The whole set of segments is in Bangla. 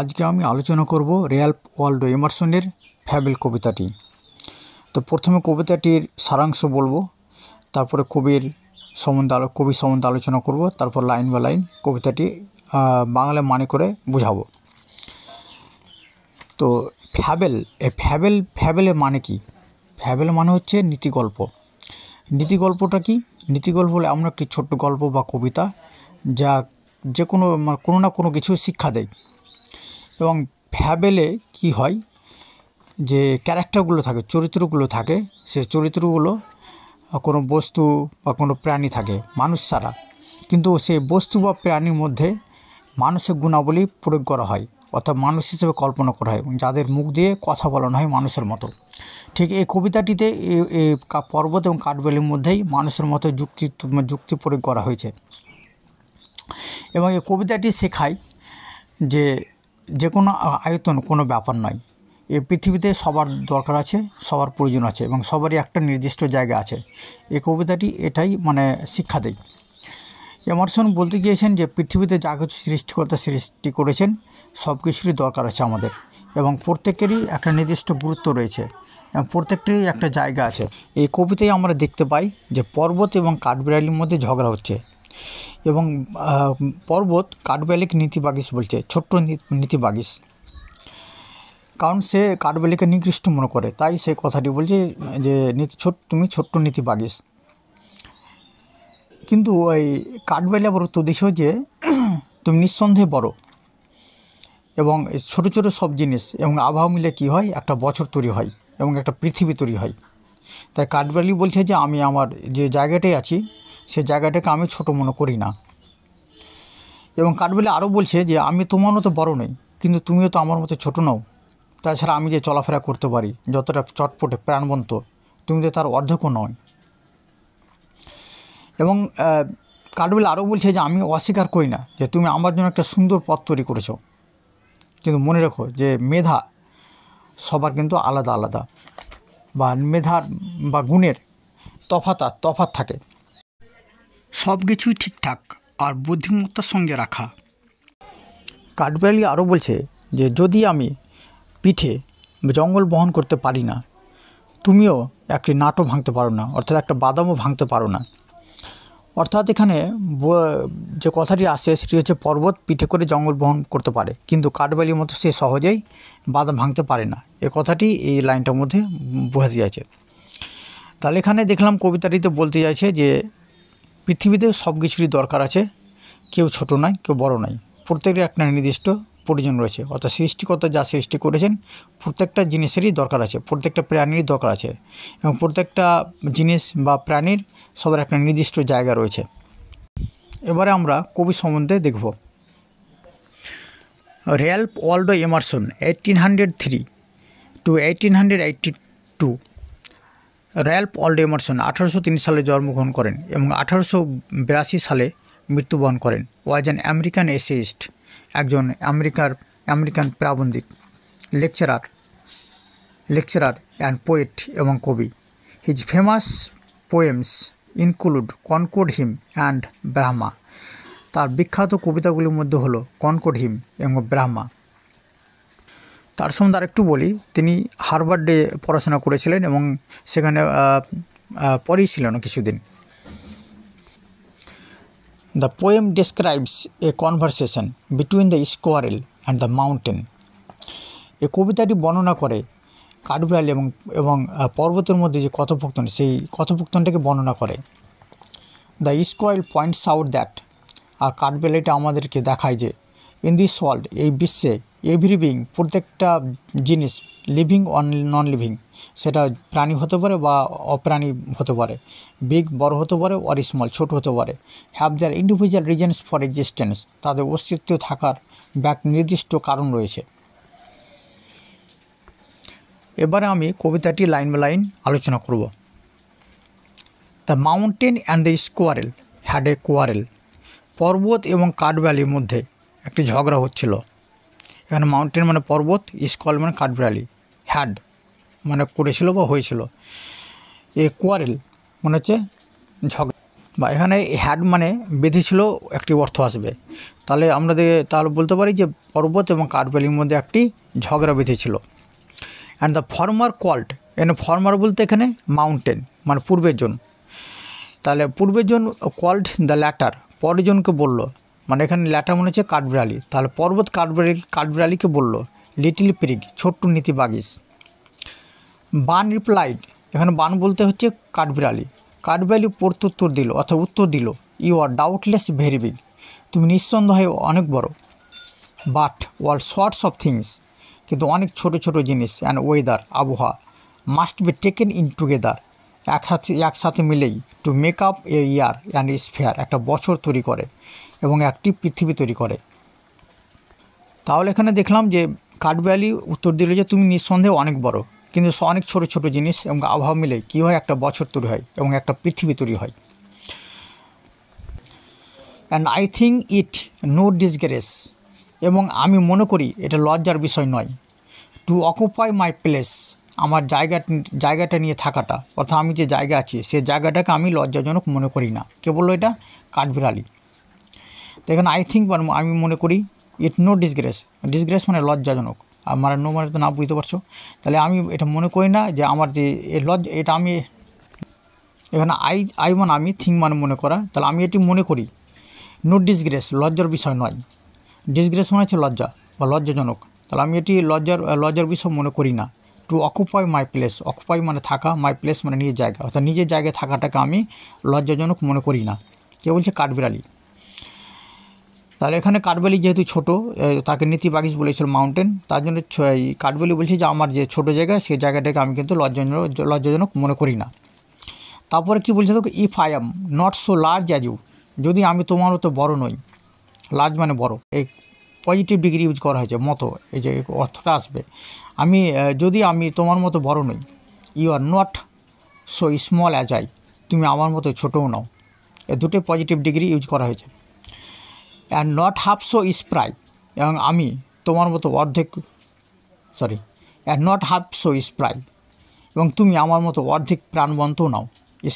আজকে আমি আলোচনা করব রিয়াল ওয়ার্ল্ড এমারসনের ফ্যাবেল কবিতাটি তো প্রথমে কবিতাটির সারাংশ বলবো তারপরে কবির সম্বন্ধে আলো কবি সম্বন্ধে আলোচনা করব তারপর লাইন বা লাইন কবিতাটি বাংলা মানে করে বুঝাবো তো ফ্যাবেল এ ফ্যাবেল ফ্যাবেলের মানে কি ফ্যাবেল মানে হচ্ছে নীতিগল্প নীতিগল্পটা কি নীতিগল্প হলে এমন একটি ছোট্ট গল্প বা কবিতা যা যে কোনো মানে কোনো না কোনো কিছু শিক্ষা দেয় এবং ফ্যাবেলে কি হয় যে ক্যারেক্টারগুলো থাকে চরিত্রগুলো থাকে সে চরিত্রগুলো কোনো বস্তু বা কোনো প্রাণী থাকে মানুষ ছাড়া কিন্তু সেই বস্তু বা প্রাণীর মধ্যে মানুষের গুণাবলী প্রয়োগ করা হয় অর্থাৎ মানুষ হিসেবে কল্পনা করা হয় যাদের মুখ দিয়ে কথা বলানো হয় মানুষের মতো ঠিক এই কবিতাটিতে পর্বত এবং কাঠবেলির মধ্যেই মানুষের মতো যুক্তি যুক্তি প্রয়োগ করা হয়েছে এবং এই কবিতাটি শেখায় যে যে কোনো আয়তন কোনো ব্যাপার নয় এ পৃথিবীতে সবার দরকার আছে সবার প্রয়োজন আছে এবং সবারই একটা নির্দিষ্ট জায়গা আছে এই কবিতাটি এটাই মানে শিক্ষা দেয় এমারসন বলতে গিয়েছেন যে পৃথিবীতে যা কিছু সৃষ্টিকর্তা সৃষ্টি করেছেন সব কিছুরই দরকার আছে আমাদের এবং প্রত্যেকেরই একটা নির্দিষ্ট গুরুত্ব রয়েছে এবং প্রত্যেকটিরই একটা জায়গা আছে এই কবিতায় আমরা দেখতে পাই যে পর্বত এবং কাঠবিড়ালির মধ্যে ঝগড়া হচ্ছে এবং পর্বত কাঠবেলিক নীতিবাগিস বলছে ছোট্ট নীতিবাগিস কারণ সে কাঠবেলিকে নিকৃষ্ট মনে করে তাই সে কথাটি বলছে যে নীতি ছোট তুমি ছোট্ট নীতিবাগিস কিন্তু ওই কাঠবেলা বড় উদ্দেশ্য যে তুমি নিঃসন্দেহে বড় এবং ছোট ছোট সব জিনিস এবং আবহাওয়া মিলে কি হয় একটা বছর তৈরি হয় এবং একটা পৃথিবী তৈরি হয় তাই কাঠবেলি বলছে যে আমি আমার যে জায়গাটাই আছি সে জায়গাটাকে আমি ছোট মনে করি না এবং কাঠবেলে আরও বলছে যে আমি তোমার মতো বড় নই কিন্তু তুমিও তো আমার মতো ছোট নও তাছাড়া আমি যে চলাফেরা করতে পারি যতটা চটপটে প্রাণবন্ত তুমি তো তার অর্ধেকও নয় এবং কাঠবেল আরও বলছে যে আমি অস্বীকার করি না যে তুমি আমার জন্য একটা সুন্দর পথ তৈরি করেছো কিন্তু মনে রেখো যে মেধা সবার কিন্তু আলাদা আলাদা বা মেধার বা গুণের তফাত তফাত থাকে সব কিছুই ঠিকঠাক আর বুদ্ধিমত্তার সঙ্গে রাখা কাঠব্যালি আরও বলছে যে যদি আমি পিঠে জঙ্গল বহন করতে পারি না তুমিও একটি নাটও ভাঙতে পারো না অর্থাৎ একটা বাদামও ভাঙতে পারো না অর্থাৎ এখানে যে কথাটি আসে সেটি হচ্ছে পর্বত পিঠে করে জঙ্গল বহন করতে পারে কিন্তু কাঠবালির মতো সে সহজেই বাদাম ভাঙতে পারে না এ কথাটি এই লাইনটার মধ্যে বোঝা যাচ্ছে তাহলে এখানে দেখলাম কবিতাটিতে বলতে চাইছে যে পৃথিবীতে সব কিছুরই দরকার আছে কেউ ছোট নয় কেউ বড় নয় প্রত্যেকের একটা নির্দিষ্ট প্রয়োজন রয়েছে অর্থাৎ সৃষ্টিকর্তা যা সৃষ্টি করেছেন প্রত্যেকটা জিনিসেরই দরকার আছে প্রত্যেকটা প্রাণীরই দরকার আছে এবং প্রত্যেকটা জিনিস বা প্রাণীর সবার একটা নির্দিষ্ট জায়গা রয়েছে এবারে আমরা কবি সম্বন্ধে দেখব Ralph Waldo Emerson eighteen hundred three to eighteen hundred eighty two Ralph Waldo Emerson আঠারোশো সালে জন্মগ্রহণ করেন এবং আঠারোশো সালে মৃত্যুবরণ করেন ওয়াজ অ্যান আমেরিকান এসেইস্ট একজন আমেরিকার আমেরিকান প্রাবন্ধিক লেকচারার লেকচারার অ্যান্ড পোয়েট এবং কবি his famous poems include Concord hymn and Brahma তার বিখ্যাত কবিতাগুলির মধ্যে হলো কনকোড হিম এবং ব্রাহ্মা তার সম্বন্ধে আরেকটু বলি তিনি হারবার্ডে পড়াশোনা করেছিলেন এবং সেখানে পরেই ছিলেন কিছুদিন the poem describes a conversation between the squirrel and the mountain এ কবিতাটি বর্ণনা করে কাঠবিড়াল এবং এবং পর্বতের মধ্যে যে কথোপকথন সেই কথোপকথনটাকে বর্ণনা করে the squirrel points out that আর কাঠবিড়ালিটা আমাদেরকে দেখায় যে ইন দিস ওয়ার্ল্ড এই বিশ্বে এভরি বিং প্রত্যেকটা জিনিস লিভিং অন নন লিভিং সেটা প্রাণী হতে পারে বা অপ্রাণী হতে পারে বিগ বড় হতে পারে অর স্মল ছোট হতে পারে have their individual reasons for existence তাদের অস্তিত্ব থাকার ব্যাক নির্দিষ্ট কারণ রয়েছে এবারে আমি কবিতাটি লাইন বাই লাইন আলোচনা করব the mountain and the squirrel had a quarrel পর্বত এবং কাঠব্যালির মধ্যে একটি ঝগড়া হচ্ছিল এখানে মাউন্টেন মানে পর্বত স্কল মানে কাঠবিড়ালি হ্যাড মানে করেছিল বা হয়েছিল এ কোয়ারেল মনে হচ্ছে ঝগড়া বা এখানে হ্যাড মানে বেঁধেছিল একটি অর্থ আসবে তাহলে আমরা তাহলে বলতে পারি যে পর্বত এবং কাঠবেলির মধ্যে একটি ঝগড়া বেঁধেছিল অ্যান্ড দ্য ফর্মার কোয়াল্ট এখানে ফর্মার বলতে এখানে মাউন্টেন মানে পূর্বের জন তাহলে পূর্বের জন কোয়াল্ট দ্য ল্যাটার পরের জনকে বললো মানে এখানে ল্যাটা মনে হচ্ছে কাঠবিড়ালি তাহলে পর্বত কাঠবিড়ালি কাঠবিড়ালিকে বলল লিটিল পিরিগ ছোট্ট নীতি বাগিস বান রিপ্লাইড এখানে বান বলতে হচ্ছে কাঠবিড়ালি কাঠবিড়ালি প্রত্যুত্তর দিল অর্থাৎ উত্তর দিল you are doubtless very big তুমি নিঃসন্দেহে অনেক বড় but all sorts of things কিন্তু অনেক ছোট ছোট জিনিস অ্যান্ড ওয়েদার আবহাওয়া must be taken in together একসাথে একসাথে মিলেই to make up a year and sphere একটা বছর তৈরি করে এবং অ্যাক্টিভ পৃথিবী তৈরি করে তাহলে এখানে দেখলাম যে কাঠব্যালি উত্তর দিল যে তুমি নিঃসন্দেহে অনেক বড় কিন্তু অনেক ছোট ছোট জিনিস এবং আবহাওয়া মিলে কি হয় একটা বছর তৈরি হয় এবং একটা পৃথিবী তৈরি হয় and I think it no disgrace এবং আমি মনে করি এটা লজ্জার বিষয় নয় টু অকুপাই মাই প্লেস আমার জায়গা জায়গাটা নিয়ে থাকাটা অর্থাৎ আমি যে জায়গা আছি সে জায়গাটাকে আমি লজ্জাজনক মনে করি না কে বললো এটা কাঠবিড়ালি তো এখানে আই থিঙ্ক আমি মনে করি ইট নো ডিসগ্রেস ডিসগ্রেস মানে লজ্জাজনক আর মানে নো মানে তো না বুঝতে পারছো তাহলে আমি এটা মনে করি না যে আমার যে লজ্জা এটা আমি এখানে আই আই মানে আমি থিঙ্ক মানে মনে করা তাহলে আমি এটি মনে করি নো ডিসগ্রেস লজ্জার বিষয় নয় ডিসগ্রেস মানে হচ্ছে লজ্জা বা লজ্জাজনক তাহলে আমি এটি লজ্জার লজ্জার বিষয় মনে করি না to occupy my place occupy মানে থাকা মাই প্লেস মানে নিজের জায়গা অর্থাৎ নিজের জায়গায় থাকাটাকে আমি লজ্জাজনক মনে করি না কে বলছে কাঠবিড়ালি তাহলে এখানে কাঠবেলি যেহেতু ছোট তাকে নীতি বাগিস বলেছিল মাউন্টেন তার জন্য কাঠবেলি বলছে যে আমার যে ছোট জায়গা সেই জায়গাটাকে আমি কিন্তু লজ্জাজনক লজ্জাজনক মনে করি না তারপরে কি বলছে তোকে if I am not so large as you যদি আমি তোমার মতো বড় নই লার্জ মানে বড় এই পজিটিভ ডিগ্রি ইউজ করা হয়েছে মতো এই যে অর্থটা আসবে আমি যদি আমি তোমার মতো বড় নই you are not so small as I তুমি আমার মতো ছোটও নাও এ দুটোই পজিটিভ ডিগ্রি ইউজ করা হয়েছে and not half so spry এবং আমি তোমার মতো অর্ধেক sorry and not half so spry এবং তুমি আমার মতো অর্ধেক প্রাণবন্ত নাও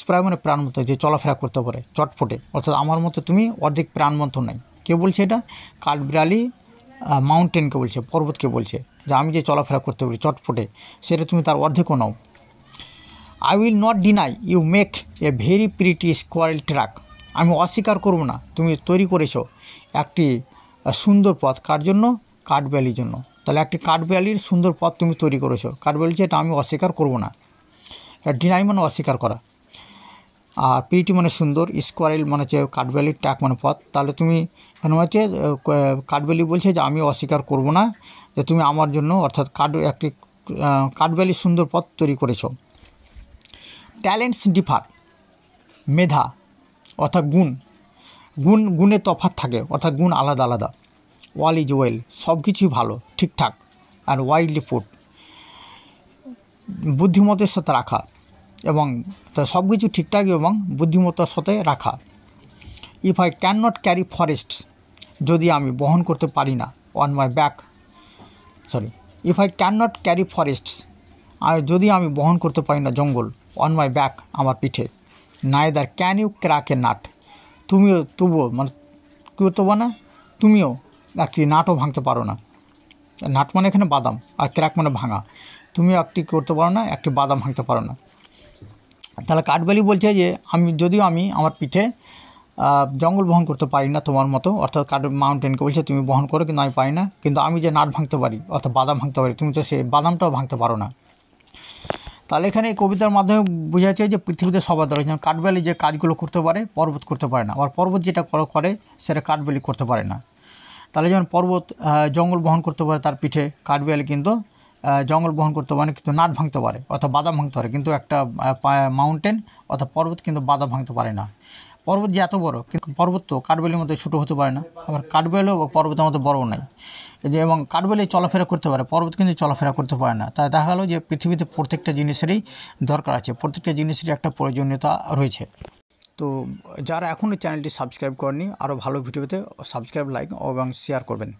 স্প্রাই মানে প্রাণবন্ত যে চলাফেরা করতে পারে চটফটে অর্থাৎ আমার মতো তুমি অর্ধেক প্রাণবন্ত নাই কে বলছে এটা কাঠবিড়ালি মাউন্টেনকে বলছে পর্বতকে বলছে যে আমি যে চলাফেরা করতে পারি চটফটে সেটা তুমি তার অর্ধেকও now I will not deny you make a very pretty squirrel track আমি অস্বীকার করব না তুমি তৈরি করেছো একটি সুন্দর পথ কার জন্য কাঠব্যালির জন্য তাহলে একটি কাঠব্যালির সুন্দর পথ তুমি তৈরি করেছো যে যেটা আমি অস্বীকার করব না ডিনাই মানে অস্বীকার করা আর পিটি মানে সুন্দর স্কোয়ারেল মানে হচ্ছে কাঠব্যালির ট্যাক মানে পথ তাহলে তুমি এখানে হচ্ছে কাঠব্যালি বলছে যে আমি অস্বীকার করব না যে তুমি আমার জন্য অর্থাৎ কাঠ একটি কাঠবেলি সুন্দর পথ তৈরি করেছ ট্যালেন্টস ডিফার মেধা অর্থাৎ গুণ গুণ গুণে তফাত থাকে অর্থাৎ গুণ আলাদা আলাদা ওয়াল ইজ ওয়েল সব কিছুই ভালো ঠিকঠাক আর ওয়াইল্ডলি ফুড বুদ্ধিমতার সাথে রাখা এবং সব কিছু ঠিকঠাক এবং বুদ্ধিমত্তার সাথে রাখা if I cannot carry forest যদি আমি বহন করতে পারি না on my back sorry if I cannot carry forest আর যদি আমি বহন করতে পারি না জঙ্গল অন মাই ব্যাক আমার পিঠে neither can you crack a nut তুমিও তবুও মানে কেউ তো না তুমিও আর কি নাটও ভাঙতে পারো না নাট মানে এখানে বাদাম আর ক্র্যাক মানে ভাঙা তুমিও একটি করতে পারো না একটি বাদাম ভাঙতে পারো না তাহলে কাঠবালি বলছে যে আমি যদিও আমি আমার পিঠে জঙ্গল বহন করতে পারি না তোমার মতো অর্থাৎ কাঠ মাউন্টেনকে বলছে তুমি বহন করো কিন্তু আমি পারি না কিন্তু আমি যে নাট ভাঙতে পারি অর্থাৎ বাদাম ভাঙতে পারি তুমি তো সে বাদামটাও ভাঙতে পারো না তাহলে এখানে এই কবিতার মাধ্যমে বোঝা যাচ্ছে যে পৃথিবীতে সবার দরকার যেমন কাঠবেলি যে কাজগুলো করতে পারে পর্বত করতে পারে না আবার পর্বত যেটা করে সেটা কাঠবেলি করতে পারে না তাহলে যেমন পর্বত জঙ্গল বহন করতে পারে তার পিঠে কাঠবেলি কিন্তু জঙ্গল বহন করতে পারে কিন্তু নাট ভাঙতে পারে অর্থাৎ বাদাম ভাঙতে পারে কিন্তু একটা মাউন্টেন অর্থাৎ পর্বত কিন্তু বাদাম ভাঙতে পারে না পর্বত যে এত বড় কিন্তু পর্বত তো কাঠবেলির মধ্যে ছোটো হতে পারে না আবার কাঠবেলও পর্বতের মতো বড়ও নাই যে এবং কাঠবেলেই চলাফেরা করতে পারে পর্বত কিন্তু চলাফেরা করতে পারে না তাই দেখা গেল যে পৃথিবীতে প্রত্যেকটা জিনিসেরই দরকার আছে প্রত্যেকটা জিনিসেরই একটা প্রয়োজনীয়তা রয়েছে তো যারা এখনও চ্যানেলটি সাবস্ক্রাইব করেনি আরও ভালো ভিডিওতে সাবস্ক্রাইব লাইক এবং শেয়ার করবেন